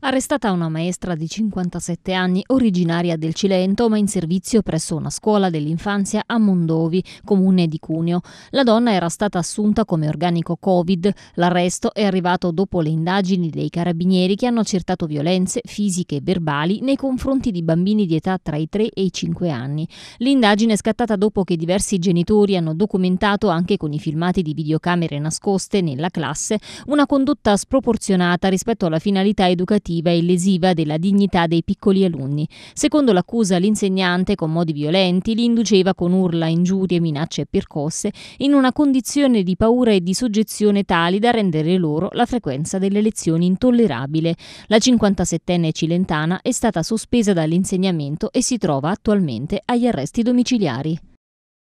Arrestata una maestra di 57 anni, originaria del Cilento, ma in servizio presso una scuola dell'infanzia a Mondovi, comune di Cuneo. La donna era stata assunta come organico Covid. L'arresto è arrivato dopo le indagini dei carabinieri che hanno accertato violenze fisiche e verbali nei confronti di bambini di età tra i 3 e i 5 anni. L'indagine è scattata dopo che diversi genitori hanno documentato, anche con i filmati di videocamere nascoste nella classe, una condotta sproporzionata rispetto alla finalità educativa iniziativa è lesiva della dignità dei piccoli alunni. Secondo l'accusa, l'insegnante, con modi violenti, li induceva con urla, ingiurie, minacce e percosse in una condizione di paura e di soggezione tali da rendere loro la frequenza delle lezioni intollerabile. La 57enne cilentana è stata sospesa dall'insegnamento e si trova attualmente agli arresti domiciliari.